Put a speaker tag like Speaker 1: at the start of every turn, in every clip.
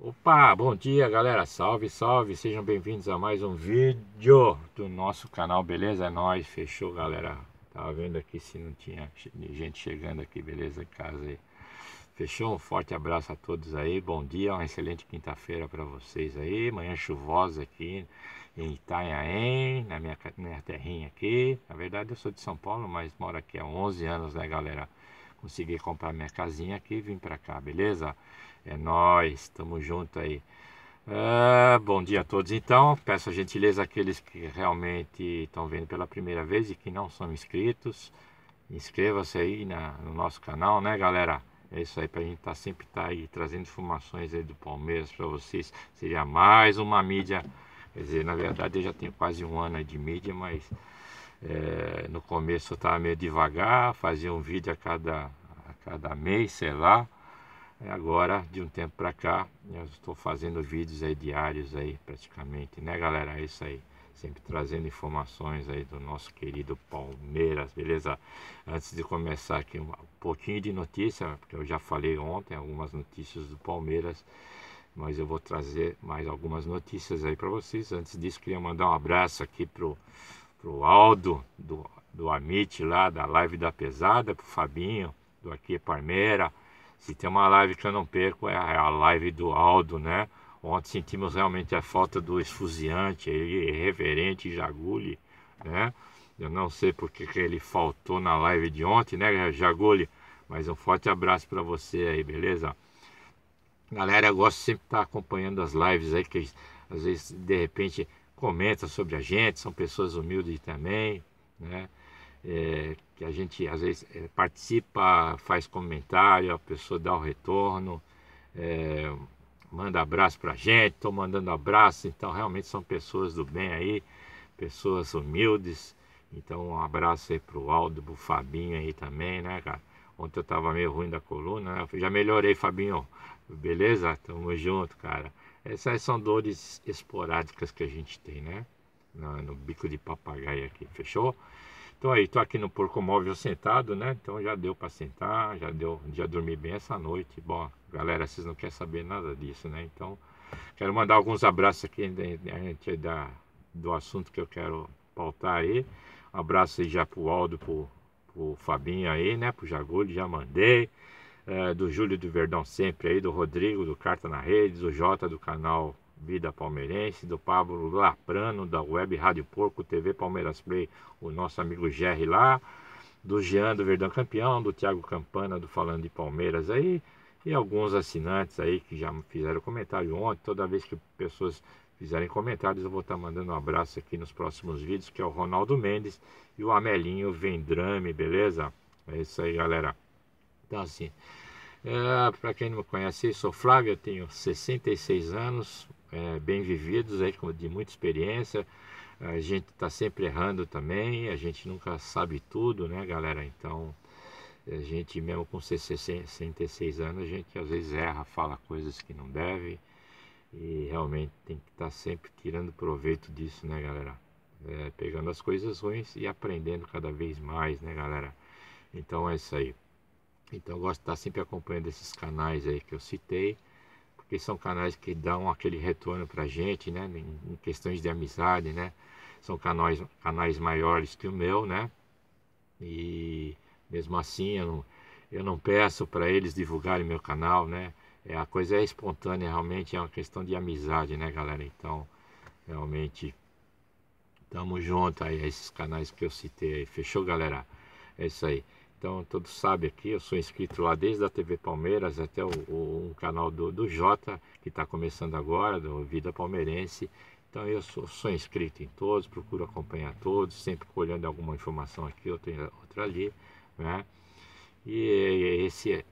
Speaker 1: Opa, bom dia galera, salve, salve, sejam bem-vindos a mais um vídeo do nosso canal, beleza? É nóis, fechou galera, tava vendo aqui se não tinha gente chegando aqui, beleza, em casa aí. Fechou, um forte abraço a todos aí, bom dia, uma excelente quinta-feira para vocês aí, manhã chuvosa aqui em Itanhaém, na minha, minha terrinha aqui, na verdade eu sou de São Paulo, mas moro aqui há 11 anos, né galera? Consegui comprar minha casinha aqui e vim pra cá, beleza? É nós, tamo junto aí. Uh, bom dia a todos então, peço a gentileza àqueles que realmente estão vendo pela primeira vez e que não são inscritos, inscreva-se aí na, no nosso canal, né galera? É isso aí, para a gente tá, sempre tá aí trazendo informações aí do Palmeiras para vocês, seria mais uma mídia, quer dizer, na verdade eu já tenho quase um ano de mídia, mas é, no começo eu estava meio devagar, fazia um vídeo a cada, a cada mês, sei lá. Agora, de um tempo para cá, eu estou fazendo vídeos aí diários aí praticamente, né galera? É isso aí sempre trazendo informações aí do nosso querido Palmeiras, beleza? Antes de começar aqui um pouquinho de notícia, porque eu já falei ontem algumas notícias do Palmeiras, mas eu vou trazer mais algumas notícias aí para vocês. Antes disso, queria mandar um abraço aqui pro pro Aldo, do, do Amit lá, da live da pesada, pro Fabinho, do Aqui é Parmeira. Se tem uma live que eu não perco, é, é a live do Aldo, né? Ontem sentimos realmente a falta do esfuziante, irreverente Jaguli, né? Eu não sei porque que ele faltou na live de ontem, né, Jaguli? Mas um forte abraço para você aí, beleza? Galera, eu gosto sempre de estar acompanhando as lives aí, que às vezes, de repente, comenta sobre a gente, são pessoas humildes também, né? É, que a gente às vezes é, participa, faz comentário, a pessoa dá o retorno, é, manda abraço pra gente, estou mandando abraço, então realmente são pessoas do bem aí, pessoas humildes. Então um abraço aí pro Aldo, pro Fabinho aí também, né, cara? Ontem eu tava meio ruim da coluna, né? Já melhorei, Fabinho. Beleza? Tamo junto, cara. Essas são dores esporádicas que a gente tem, né? No, no bico de papagaio aqui, fechou? Então aí, tô aqui no porco móvel sentado, né? Então já deu para sentar, já deu, já dormi bem essa noite. Bom, galera, vocês não querem saber nada disso, né? Então, quero mandar alguns abraços aqui né, a gente da do assunto que eu quero pautar aí. Um abraço aí já pro Aldo, pro, pro Fabinho aí, né? Pro Jagulho, já mandei é, do Júlio do Verdão sempre aí, do Rodrigo do Carta na Rede, do Jota do canal Vida Palmeirense, do Pablo Laprano da Web Rádio Porco, TV Palmeiras Play, o nosso amigo Jerry lá, do Jean do Verdão Campeão, do Thiago Campana do Falando de Palmeiras aí, e alguns assinantes aí que já fizeram comentário ontem, toda vez que pessoas fizerem comentários, eu vou estar mandando um abraço aqui nos próximos vídeos, que é o Ronaldo Mendes e o Amelinho Vendrame, beleza? É isso aí, galera. Então, assim, é, para quem não me conhece, eu sou Flávio, eu tenho 66 anos, é, bem vividos, de muita experiência. A gente está sempre errando também, a gente nunca sabe tudo, né, galera? Então, a gente mesmo com 66 anos, a gente às vezes erra, fala coisas que não deve e realmente tem que estar tá sempre tirando proveito disso, né, galera? É, pegando as coisas ruins e aprendendo cada vez mais, né, galera? Então é isso aí. Então eu gosto de estar sempre acompanhando esses canais aí que eu citei, porque são canais que dão aquele retorno pra gente, né? Em questões de amizade, né? São canais, canais maiores que o meu, né? E mesmo assim eu não, eu não peço para eles divulgarem meu canal, né? É, a coisa é espontânea, realmente é uma questão de amizade, né, galera? Então, realmente, tamo junto aí, esses canais que eu citei aí. Fechou, galera? É isso aí. Então, todos sabem aqui, eu sou inscrito lá desde a TV Palmeiras até o, o, canal do, do Jota, que está começando agora, do Vida Palmeirense. Então, eu sou, sou, inscrito em todos, procuro acompanhar todos, sempre colhendo alguma informação aqui, outra, outra ali, né? E, esse,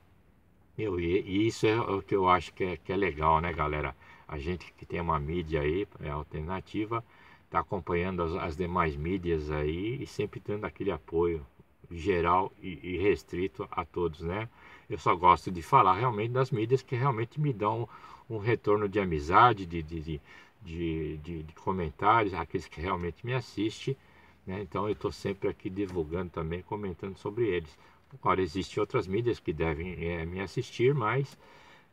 Speaker 1: meu, é e isso é o que eu acho que é, que é legal, né, galera? A gente que tem uma mídia aí, é alternativa, está acompanhando as, as demais mídias aí e sempre dando aquele apoio, geral e, restrito a todos, né? Eu só gosto de falar realmente das mídias que realmente me dão um retorno de amizade, de, de, de, de, comentários, aqueles que realmente me assistem, né? Então eu estou sempre aqui divulgando também, comentando sobre eles. Agora, existem outras mídias que devem eh, me assistir, mas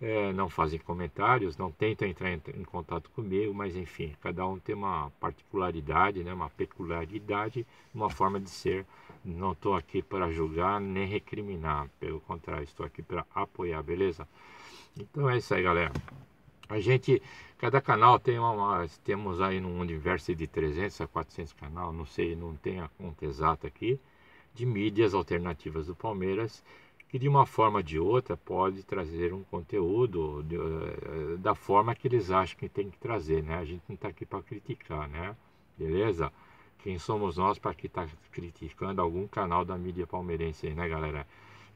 Speaker 1: é, não fazem comentários, não tentam entrar em, em, contato comigo, mas enfim, cada um tem uma particularidade, né, uma peculiaridade, uma forma de ser. Não estou aqui para julgar nem recriminar, pelo contrário, estou aqui para apoiar, beleza? Então é isso aí, galera. A gente, cada canal tem uma, temos aí num universo de 300 a 400 canal, não sei, não tem a conta exata aqui, de mídias alternativas do Palmeiras que de uma forma ou de outra pode trazer um conteúdo eh, da forma que eles acham que tem que trazer, né? A gente não está aqui para criticar, né? Beleza? Quem somos nós para que está criticando algum canal da mídia palmeirense aí, né, galera?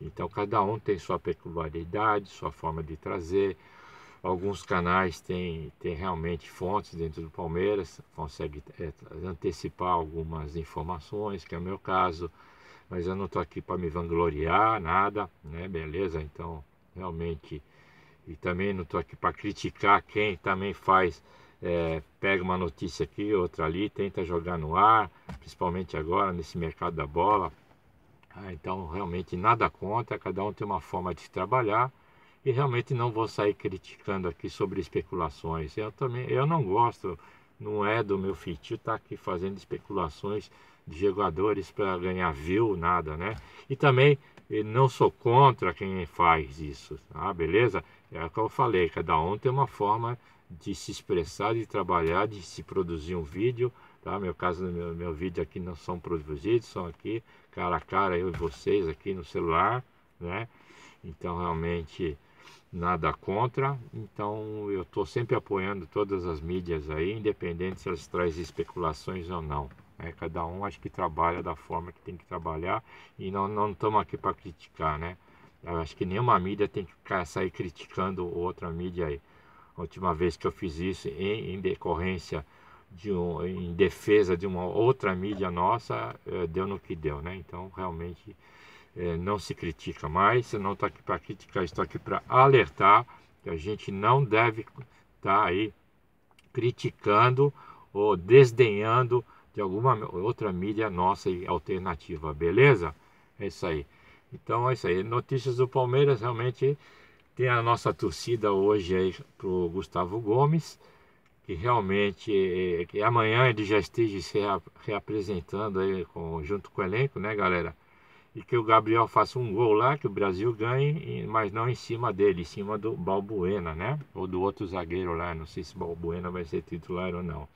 Speaker 1: Então cada um tem sua peculiaridade, sua forma de trazer. Alguns canais têm, realmente fontes dentro do Palmeiras, consegue é, antecipar algumas informações, que é o meu caso mas eu não estou aqui para me vangloriar, nada, né? Beleza? Então, realmente. E também não estou aqui para criticar quem também faz, é, pega uma notícia aqui, outra ali, tenta jogar no ar, principalmente agora nesse mercado da bola. Ah, então, realmente nada contra, cada um tem uma forma de trabalhar e realmente não vou sair criticando aqui sobre especulações. Eu também, eu não gosto, não é do meu feitio estar tá aqui fazendo especulações de jogadores para ganhar view, nada, né? E também eh, não sou contra quem faz isso, tá? beleza? É o que eu falei, cada um tem uma forma de se expressar, de trabalhar, de se produzir um vídeo, tá? Meu caso, meu, meu vídeo aqui não são produzidos, são aqui cara a cara, eu e vocês aqui no celular, né? Então, realmente, nada contra. Então, eu estou sempre apoiando todas as mídias aí, independente se elas trazem especulações ou não é Cada um acho que trabalha da forma que tem que trabalhar e não estamos aqui para criticar, né? Eu acho que nenhuma mídia tem que sair criticando outra mídia aí. A última vez que eu fiz isso em, em decorrência de um, em defesa de uma outra mídia nossa, é, deu no que deu, né? Então realmente é, não se critica mais, eu não estou aqui para criticar, estou aqui para alertar que a gente não deve estar tá aí criticando ou desdenhando de alguma outra mídia nossa e alternativa, beleza? É isso aí. Então é isso aí. Notícias do Palmeiras realmente tem a nossa torcida hoje aí pro Gustavo Gomes, que realmente eh, que amanhã ele já esteja se reapresentando aí com, junto com o elenco, né, galera? E que o Gabriel faça um gol lá, que o Brasil ganhe, mas não em cima dele, em cima do Balbuena, né? Ou do outro zagueiro lá, não sei se Balbuena vai ser titular ou não.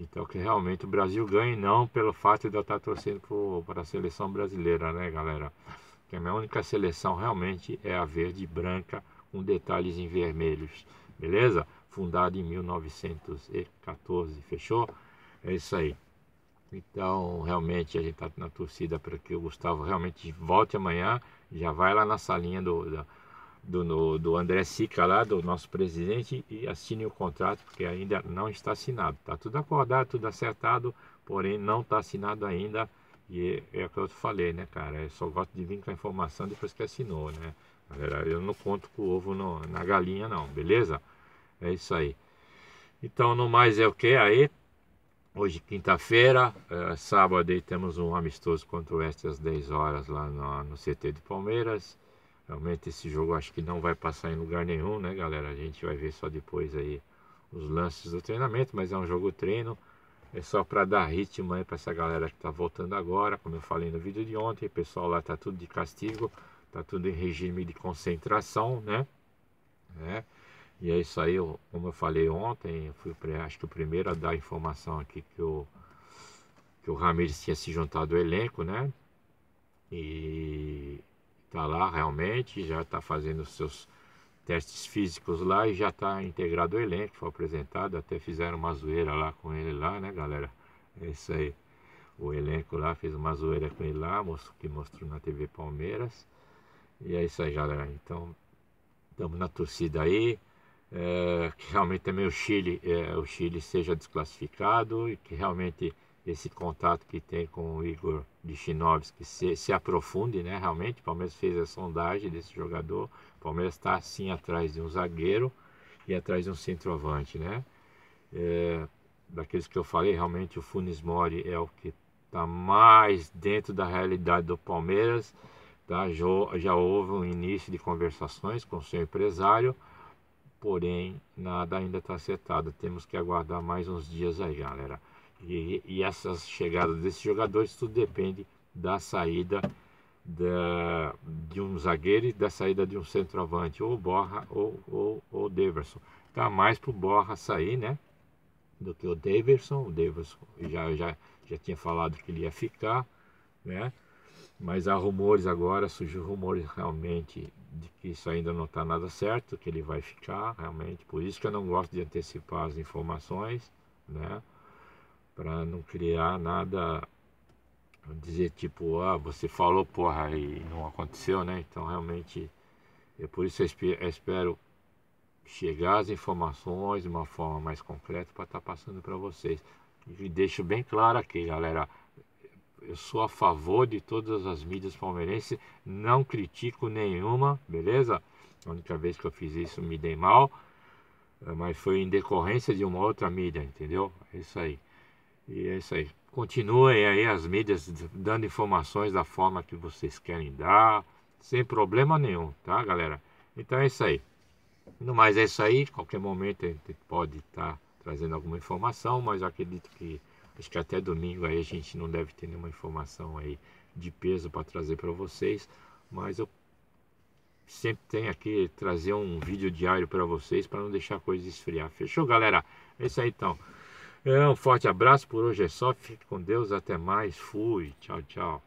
Speaker 1: Então que realmente o Brasil ganhe, não pelo fato de eu estar torcendo para a seleção brasileira, né, galera? Que a minha única seleção realmente é a verde e branca, com detalhes em vermelhos, beleza? Fundada em 1914, fechou? É isso aí. Então, realmente, a gente está na torcida para que o Gustavo realmente volte amanhã. Já vai lá na salinha do, da, do, do André Sica lá, do nosso presidente, e assine o contrato, porque ainda não está assinado. Está tudo acordado, tudo acertado, porém não está assinado ainda. E é, é o que eu te falei, né, cara? Eu é só gosto de vir com a informação depois que assinou, né? Galera, eu não conto com o ovo no, na galinha, não, beleza? É isso aí. Então, no mais é o que aí? Hoje, quinta-feira, é, sábado, aí temos um amistoso contra o Oeste às 10 horas lá no, no CT de Palmeiras. Realmente esse jogo acho que não vai passar em lugar nenhum, né, galera? A gente vai ver só depois aí os lances do treinamento, mas é um jogo treino. É só para dar ritmo aí para essa galera que tá voltando agora, como eu falei no vídeo de ontem, o pessoal lá tá tudo de castigo, tá tudo em regime de concentração, né? né? E é isso aí, como eu falei ontem, eu fui acho que o primeiro a dar informação aqui que o que o Ramirez tinha se juntado ao elenco, né? E está lá realmente, já está fazendo os seus testes físicos lá e já está integrado o elenco, foi apresentado, até fizeram uma zoeira lá com ele lá, né galera? É isso aí. O elenco lá fez uma zoeira com ele lá, que mostrou na TV Palmeiras. E é isso aí, galera. Então, estamos na torcida aí. É, que realmente também o Chile, é, o Chile seja desclassificado e que realmente esse contato que tem com o Igor de Chinovski se, se aprofunde, né? Realmente, o Palmeiras fez a sondagem desse jogador. O Palmeiras está assim atrás de um zagueiro e atrás de um centroavante, né? É, daqueles que eu falei, realmente o Funes Mori é o que está mais dentro da realidade do Palmeiras. Tá? Já, já houve um início de conversações com o seu empresário, porém nada ainda está acertado. Temos que aguardar mais uns dias aí, galera. E, e essas chegadas desses jogadores, tudo depende da saída da, de um zagueiro e da saída de um centroavante, ou Borra ou, ou, ou Deverson. Está mais o Borra sair, né? Do que o Deverson. O Deverson já, já, já tinha falado que ele ia ficar, né? Mas há rumores agora, surgem rumores realmente de que isso ainda não está nada certo, que ele vai ficar realmente. Por isso que eu não gosto de antecipar as informações, né? para não criar nada dizer tipo, ah, você falou porra e não aconteceu, né? Então realmente é por isso eu espero, chegar às informações de uma forma mais concreta para estar tá passando para vocês. E deixo bem claro aqui, galera, eu sou a favor de todas as mídias palmeirenses, não critico nenhuma, beleza? A única vez que eu fiz isso me dei mal, mas foi em decorrência de uma outra mídia, entendeu? É isso aí. E é isso aí. Continuem aí as mídias dando informações da forma que vocês querem dar, sem problema nenhum, tá, galera? Então é isso aí. No mais é isso aí. Qualquer momento a gente pode estar tá trazendo alguma informação, mas acredito que acho que até domingo aí a gente não deve ter nenhuma informação aí de peso para trazer para vocês, mas eu sempre tenho aqui trazer um vídeo diário para vocês para não deixar a coisa esfriar. Fechou, galera? É isso aí então. É, um forte abraço por hoje é só. Fique com Deus. Até mais. Fui. Tchau, tchau.